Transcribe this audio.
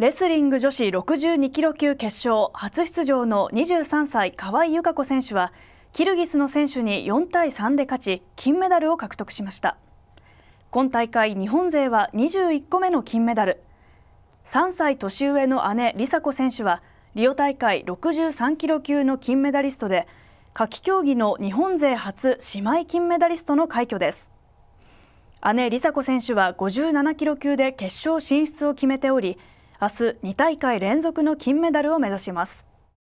レスリング女子62キロ級決勝初出場の23歳河合友香子選手はキルギスの選手に4対3で勝ち金メダルを獲得しました今大会日本勢は21個目の金メダル3歳年上の姉梨紗子選手はリオ大会63キロ級の金メダリストで夏季競技の日本勢初姉妹金メダリストの快挙です姉梨紗子選手は57キロ級で決勝進出を決めており明日2大会連続の金メダルを目指します